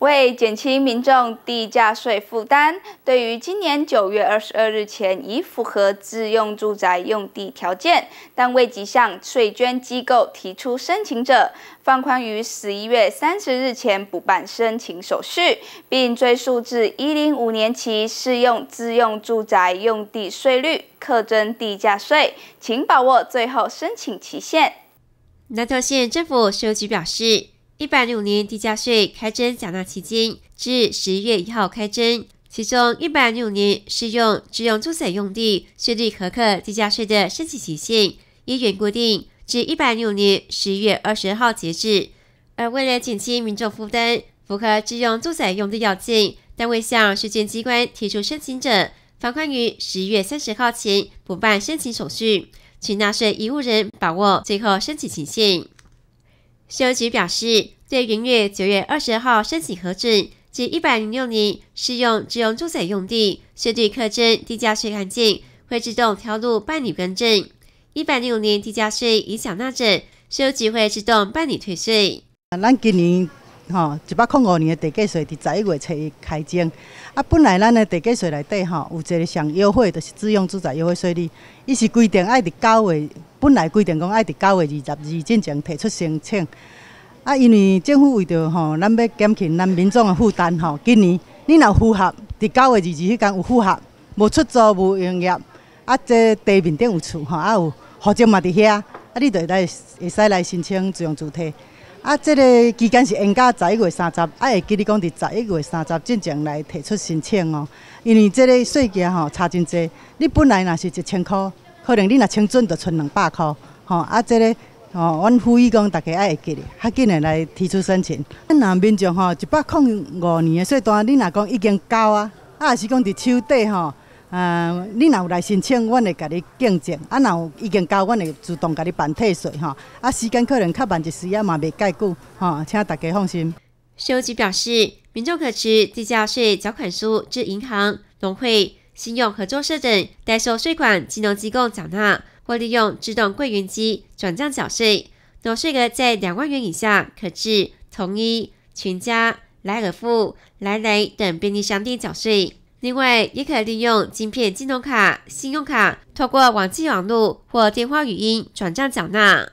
为减轻民众地价税负担，对于今年九月二十二日前已符合自用住宅用地条件，但未及向税捐机构提出申请者，放宽于十一月三十日前补办申请手续，并追溯至一零五年起适用自用住宅用地税率课征地价税，请把握最后申请期限。南投县政府税局表示。一百六年地价税开征缴纳期间至十一月一号开征，其中一百六年适用自用住宅用地税率核课地价税的申请期限一元固定至一百六年十一月二十号截止。而为了减轻民众负担，符合自用住宅用地要件，单位向税捐机关提出申请者，放宽于十一月三十号前补办申请手续，请纳税义务人把握最后申请期限。税务局表示，对原月九月二十号申请核准及一百零六年适用自用住宅用地税率课征地价税案件，会自动调入办理更正；一百零五年地价税已缴纳者，税务局会自动办理退税。吼，一百零五年的地价税，伫十一月初开征。啊，本来咱的地价税内底吼，有一个上优惠，就是自用住宅优惠税率。伊是规定爱伫九月，本来规定讲爱伫九月二十二进前提出申请。啊，因为政府为着吼，咱要减轻咱民众的负担吼，今年你若符合，伫九月二二迄间有符合，无出租无营业，啊，即地面顶有厝吼，啊有户籍嘛伫遐，啊，你就会来，会使来申请自用主体。啊，这个期间是应该十一月三十，啊，会记你讲伫十一月三十之前来提出申请哦。因为这个细件吼差真多，你本来若是一千箍，可能你若清准就剩两百箍吼啊这个，吼，阮呼吁讲大家爱会记哩，较紧的来提出申请。若民众吼一百零五年的税单，你若讲已经交啊，啊是讲伫手底吼。呃，你若有来申请，阮会甲你竞争；啊，若有已经交，阮会自动甲你办退税，吼。啊，时间可能较慢一丝啊，嘛未介久，吼，请大家放心。税务局表示，民众可持地价税缴款书至银行、农会、信用合作社等代收税款金融机构缴纳，或利用自动柜员机转账缴税。若税额在两万元以下，可至统一、全家、莱尔富、来雷等便利商店缴税。另外，也可利用金片金融卡、信用卡，透过网际网络或电话语音转账缴纳。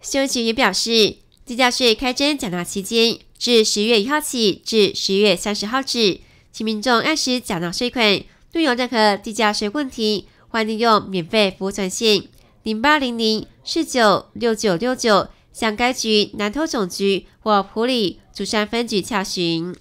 税务局也表示，地价税开征缴纳期间至十月一号起至十月三十号止，请民众按时缴纳税款。如有任何地价税问题，欢迎利用免费服务专线零八零零四九六九六九，向该局南投总局或普里竹山分局查询。